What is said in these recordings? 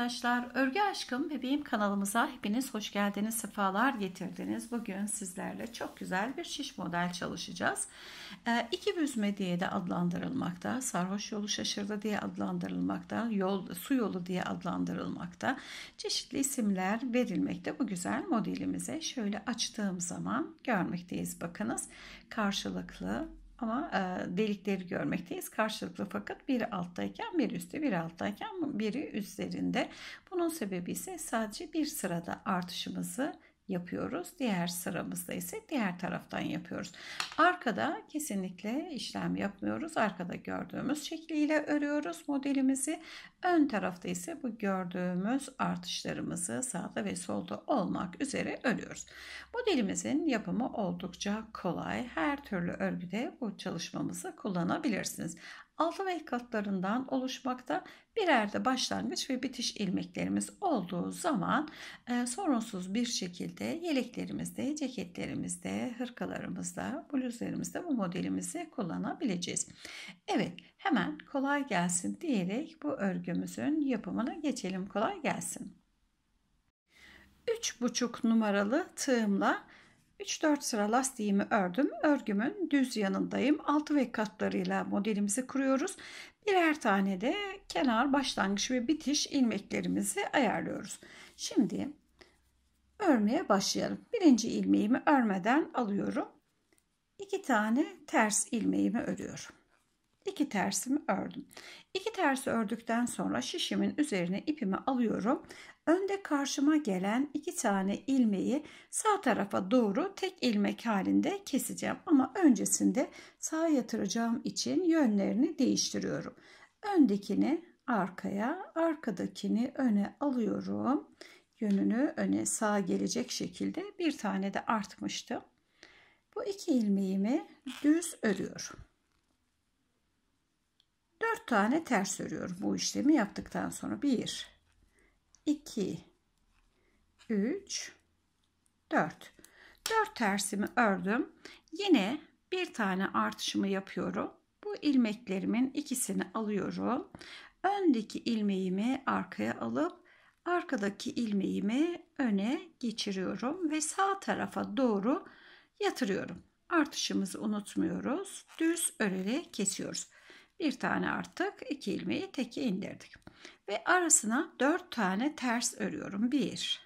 arkadaşlar. Örgü Aşkım Bebeğim kanalımıza hepiniz hoş geldiniz, sefalar getirdiniz. Bugün sizlerle çok güzel bir şiş model çalışacağız. E, iki büzme diye de adlandırılmakta, sarhoş yolu şaşırdı diye adlandırılmakta, yol su yolu diye adlandırılmakta. Çeşitli isimler verilmekte bu güzel modelimize. Şöyle açtığım zaman görmekteyiz bakınız. Karşılıklı ama e, delikleri görmekteyiz karşılıklı fakat biri alttayken biri üstte biri alttayken biri üzerinde. Bunun sebebi ise sadece bir sırada artışımızı yapıyoruz. Diğer sıramızda ise diğer taraftan yapıyoruz. Arkada kesinlikle işlem yapmıyoruz. Arkada gördüğümüz şekliyle örüyoruz modelimizi. Ön tarafta ise bu gördüğümüz artışlarımızı sağda ve solda olmak üzere örüyoruz. Modelimizin yapımı oldukça kolay. Her türlü örgüde bu çalışmamızı kullanabilirsiniz altı ve katlarından oluşmakta. Birer de başlangıç ve bitiş ilmeklerimiz olduğu zaman e, sorunsuz bir şekilde yeleklerimizde, ceketlerimizde, hırkalarımızda, bluzlarımızda bu modelimizi kullanabileceğiz. Evet hemen kolay gelsin diyerek bu örgümüzün yapımına geçelim. Kolay gelsin. 3,5 numaralı tığımla 3-4 sıra lastiğimi ördüm. Örgümün düz yanındayım. 6 ve katlarıyla modelimizi kuruyoruz. Birer tane de kenar, başlangıç ve bitiş ilmeklerimizi ayarlıyoruz. Şimdi örmeye başlayalım. Birinci ilmeğimi örmeden alıyorum. 2 tane ters ilmeğimi örüyorum iki tersimi ördüm. İki tersi ördükten sonra şişimin üzerine ipimi alıyorum. Önde karşıma gelen iki tane ilmeği sağ tarafa doğru tek ilmek halinde keseceğim. Ama öncesinde sağa yatıracağım için yönlerini değiştiriyorum. Öndekini arkaya, arkadakini öne alıyorum. Yönünü öne sağa gelecek şekilde bir tane de artmıştı. Bu iki ilmeğimi düz örüyorum. 4 tane ters örüyorum bu işlemi yaptıktan sonra 1 2 3 4 4 tersimi ördüm yine bir tane artışımı yapıyorum bu ilmeklerimin ikisini alıyorum öndeki ilmeğimi arkaya alıp arkadaki ilmeğimi öne geçiriyorum ve sağ tarafa doğru yatırıyorum artışımızı unutmuyoruz düz öreli kesiyoruz bir tane arttık. 2 ilmeği teki indirdik. Ve arasına 4 tane ters örüyorum. 1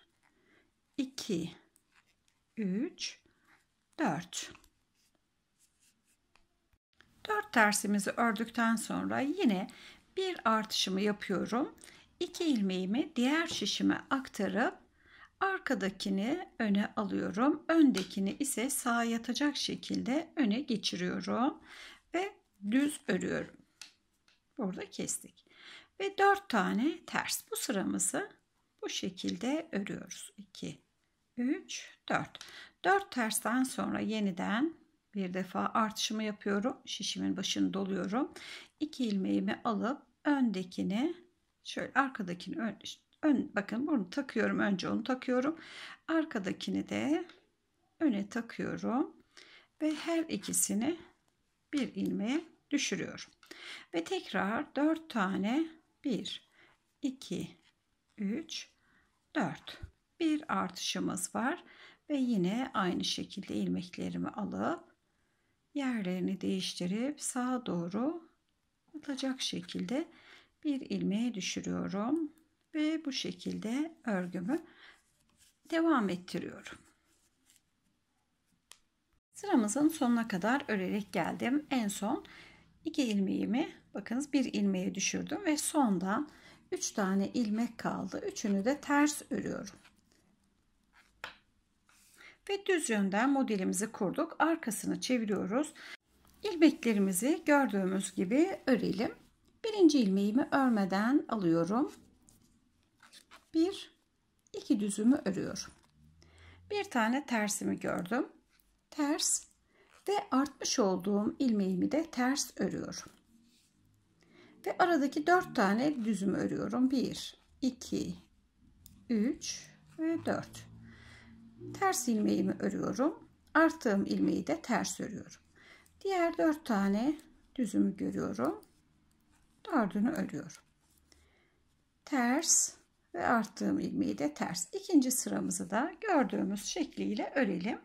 2 3 4 4 tersimizi ördükten sonra yine bir artışımı yapıyorum. 2 ilmeğimi diğer şişime aktarıp arkadakini öne alıyorum. Öndekini ise sağa yatacak şekilde öne geçiriyorum ve düz örüyorum. Burada kestik. Ve 4 tane ters. Bu sıramızı bu şekilde örüyoruz. 2, 3, 4. 4 tersten sonra yeniden bir defa artışımı yapıyorum. Şişimin başını doluyorum. 2 ilmeğimi alıp öndekini şöyle arkadakini ön, ön bakın bunu takıyorum. Önce onu takıyorum. Arkadakini de öne takıyorum ve her ikisini bir ilmeğe düşürüyorum. Ve tekrar 4 tane 1, 2, 3, 4. Bir artışımız var. Ve yine aynı şekilde ilmeklerimi alıp yerlerini değiştirip sağa doğru atacak şekilde bir ilmeğe düşürüyorum. Ve bu şekilde örgümü devam ettiriyorum. Sıramızın sonuna kadar örerek geldim. En son 2 ilmeğimi bakınız bir ilmeğe düşürdüm ve sondan 3 tane ilmek kaldı. Üçünü de ters örüyorum. Ve düz yönden modelimizi kurduk. Arkasını çeviriyoruz. İlmeklerimizi gördüğümüz gibi örelim. Birinci ilmeğimi örmeden alıyorum. Bir, iki düzümü örüyorum. Bir tane tersimi gördüm. Ters ve artmış olduğum ilmeğimi de ters örüyorum. Ve aradaki 4 tane düzüm örüyorum. 1, 2, 3 ve 4. Ters ilmeğimi örüyorum. Arttığım ilmeği de ters örüyorum. Diğer 4 tane düzümü görüyorum. Dördünü örüyorum. Ters ve arttığım ilmeği de ters. İkinci sıramızı da gördüğümüz şekliyle örelim.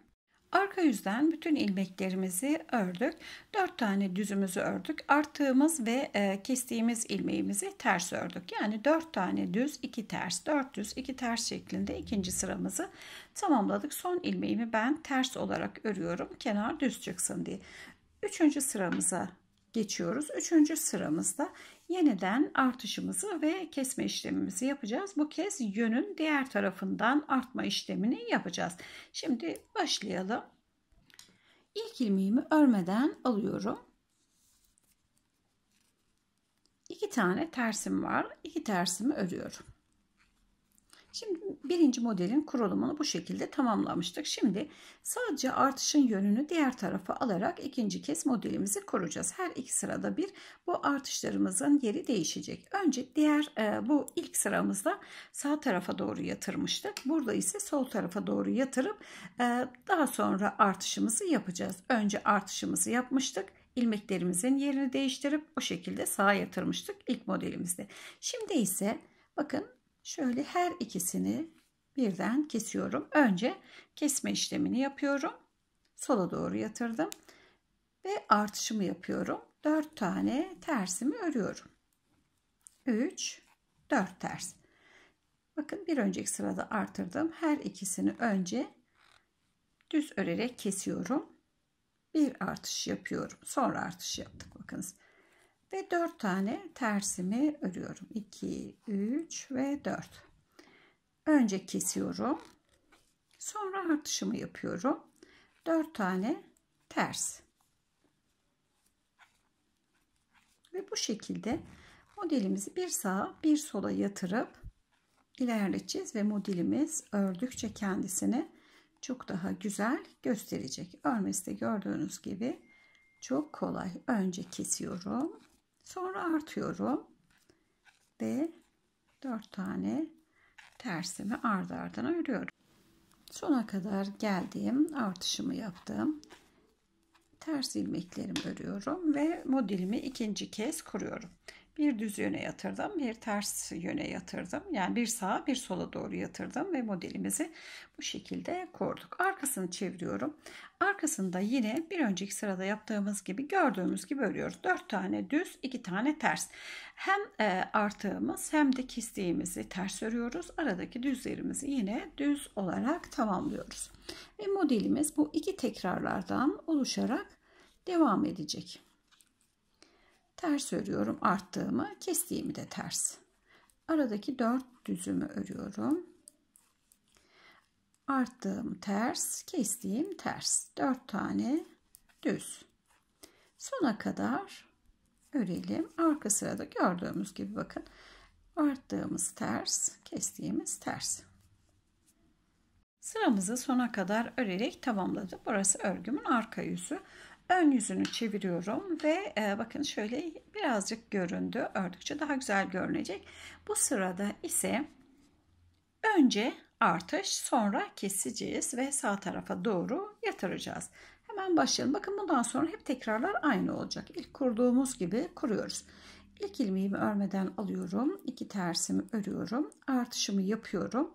Arka yüzden bütün ilmeklerimizi ördük. 4 tane düzümüzü ördük. Arttığımız ve e, kestiğimiz ilmeğimizi ters ördük. Yani 4 tane düz, 2 ters, 4 düz, 2 ters şeklinde ikinci sıramızı tamamladık. Son ilmeğimi ben ters olarak örüyorum. Kenar düz çıksın diye. Üçüncü sıramıza geçiyoruz. Üçüncü sıramızda yeniden artışımızı ve kesme işlemimizi yapacağız. Bu kez yönün diğer tarafından artma işlemini yapacağız. Şimdi başlayalım. İlk ilmeğimi örmeden alıyorum. İki tane tersim var. İki tersimi örüyorum. Şimdi birinci modelin kurulumunu bu şekilde tamamlamıştık. Şimdi sadece artışın yönünü diğer tarafa alarak ikinci kez modelimizi kuracağız. Her iki sırada bir bu artışlarımızın yeri değişecek. Önce diğer e, bu ilk sıramızda sağ tarafa doğru yatırmıştık. Burada ise sol tarafa doğru yatırıp e, daha sonra artışımızı yapacağız. Önce artışımızı yapmıştık ilmeklerimizin yerini değiştirip o şekilde sağa yatırmıştık ilk modelimizde. Şimdi ise bakın Şöyle her ikisini birden kesiyorum. Önce kesme işlemini yapıyorum. Sola doğru yatırdım. Ve artışımı yapıyorum. 4 tane tersimi örüyorum. 3, 4 ters. Bakın bir önceki sırada artırdım. Her ikisini önce düz örerek kesiyorum. Bir artış yapıyorum. Sonra artış yaptık. Bakınız ve 4 tane tersimi örüyorum 2 3 ve 4 önce kesiyorum sonra artışımı yapıyorum 4 tane ters ve bu şekilde modelimizi bir sağa bir sola yatırıp ilerleteceğiz ve modelimiz ördükçe kendisini çok daha güzel gösterecek örmesi de gördüğünüz gibi çok kolay önce kesiyorum Sonra artıyorum. Ve 4 tane tersimi ardı ardına örüyorum. Sona kadar geldiğim artışımı yaptım. Ters ilmeklerimi örüyorum ve modelimi ikinci kez kuruyorum bir düz yöne yatırdım, bir ters yöne yatırdım. Yani bir sağa bir sola doğru yatırdım ve modelimizi bu şekilde korduk. Arkasını çeviriyorum. Arkasında yine bir önceki sırada yaptığımız gibi gördüğümüz gibi örüyoruz. 4 tane düz, 2 tane ters. Hem e, artığımız hem de kestiğimizi ters örüyoruz. Aradaki düzlerimizi yine düz olarak tamamlıyoruz. Ve modelimiz bu iki tekrarlardan oluşarak devam edecek. Ters örüyorum arttığımı, kestiğimi de ters. Aradaki 4 düzümü örüyorum. Arttığım ters, kestiğim ters. 4 tane düz. Sona kadar örelim. Arka sırada gördüğümüz gibi bakın. Arttığımız ters, kestiğimiz ters. Sıramızı sona kadar örerek tamamladık. Burası örgümün arka yüzü. Ön yüzünü çeviriyorum ve e, bakın şöyle birazcık göründü. Ördükçe daha güzel görünecek. Bu sırada ise önce artış sonra keseceğiz ve sağ tarafa doğru yatıracağız. Hemen başlayalım. Bakın bundan sonra hep tekrarlar aynı olacak. İlk kurduğumuz gibi kuruyoruz. İlk ilmeğimi örmeden alıyorum. iki tersimi örüyorum. Artışımı yapıyorum.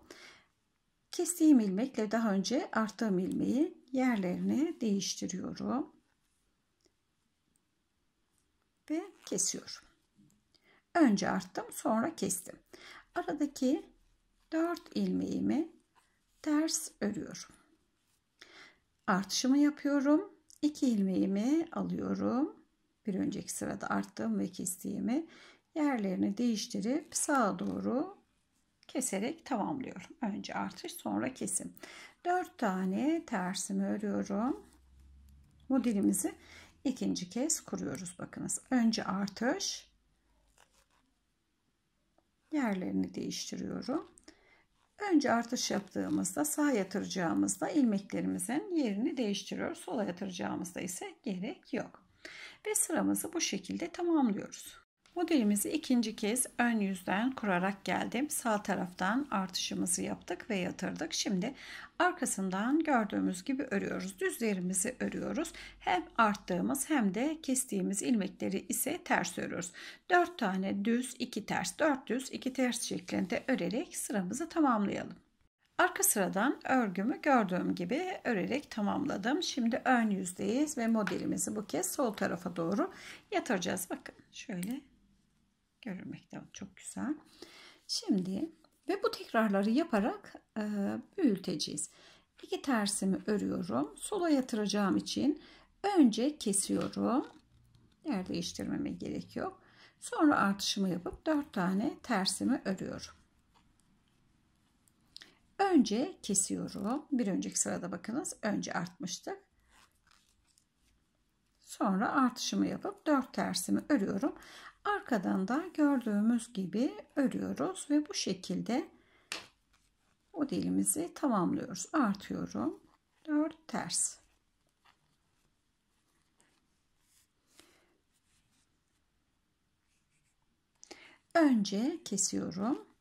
Kestiğim ilmekle daha önce arttığım ilmeği yerlerini değiştiriyorum ve kesiyorum. Önce arttım sonra kestim. Aradaki 4 ilmeğimi ters örüyorum. Artışımı yapıyorum. 2 ilmeğimi alıyorum. Bir önceki sırada arttığım ve kestiğimi yerlerini değiştirip sağa doğru keserek tamamlıyorum. Önce artış sonra kesim. 4 tane tersimi örüyorum. Modelimizi ikinci kez kuruyoruz bakınız önce artış yerlerini değiştiriyorum önce artış yaptığımızda sağ yatıracağımızda ilmeklerimizin yerini değiştiriyoruz sola yatıracağımızda ise gerek yok ve sıramızı bu şekilde tamamlıyoruz Modelimizi ikinci kez ön yüzden kurarak geldim. Sağ taraftan artışımızı yaptık ve yatırdık. Şimdi arkasından gördüğümüz gibi örüyoruz. Düzlerimizi örüyoruz. Hem arttığımız hem de kestiğimiz ilmekleri ise ters örüyoruz. 4 tane düz, 2 ters, 4 düz, 2 ters şeklinde örerek sıramızı tamamlayalım. Arka sıradan örgümü gördüğüm gibi örerek tamamladım. Şimdi ön yüzdeyiz ve modelimizi bu kez sol tarafa doğru yatıracağız. Bakın şöyle görülmekte. Çok güzel. Şimdi ve bu tekrarları yaparak e, büyüteceğiz. İki tersimi örüyorum. Sola yatıracağım için önce kesiyorum. Yer değiştirmeme gerek yok. Sonra artışımı yapıp 4 tane tersimi örüyorum. Önce kesiyorum. Bir önceki sırada bakınız önce artmıştık. Sonra artışımı yapıp 4 tersimi örüyorum. Arkadan da gördüğümüz gibi örüyoruz ve bu şekilde o dilimizi tamamlıyoruz. Artıyorum. 4 ters. Önce kesiyorum.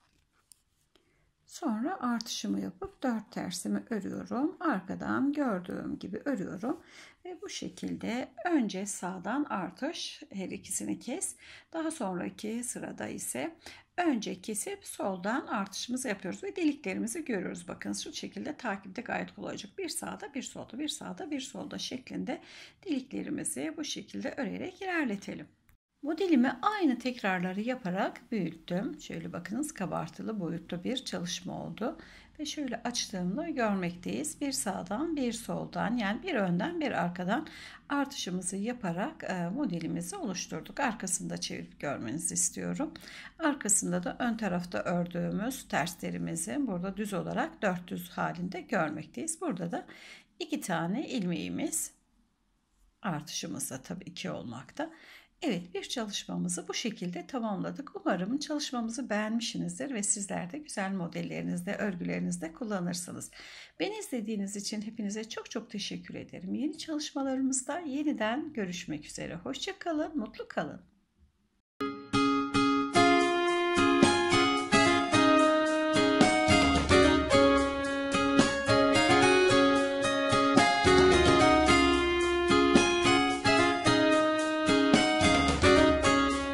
Sonra artışımı yapıp dört tersimi örüyorum. Arkadan gördüğüm gibi örüyorum. Ve bu şekilde önce sağdan artış her ikisini kes. Daha sonraki sırada ise önce kesip soldan artışımızı yapıyoruz ve deliklerimizi görüyoruz. Bakın şu şekilde takipte gayet kolay Bir sağda bir solda bir sağda bir solda şeklinde deliklerimizi bu şekilde örerek ilerletelim. Bu dilimi aynı tekrarları yaparak büyüttüm. Şöyle bakınız kabartılı boyutlu bir çalışma oldu. Ve şöyle açtığımda görmekteyiz. Bir sağdan bir soldan yani bir önden bir arkadan artışımızı yaparak e, modelimizi oluşturduk. Arkasında çevirip görmenizi istiyorum. Arkasında da ön tarafta ördüğümüz terslerimizi burada düz olarak dört düz halinde görmekteyiz. Burada da iki tane ilmeğimiz artışımızda tabii iki olmakta Evet bir çalışmamızı bu şekilde tamamladık. Umarım çalışmamızı beğenmişsinizdir ve sizler de güzel modellerinizde, örgülerinizde kullanırsınız. Beni izlediğiniz için hepinize çok çok teşekkür ederim. Yeni çalışmalarımızda yeniden görüşmek üzere. Hoşçakalın, mutlu kalın.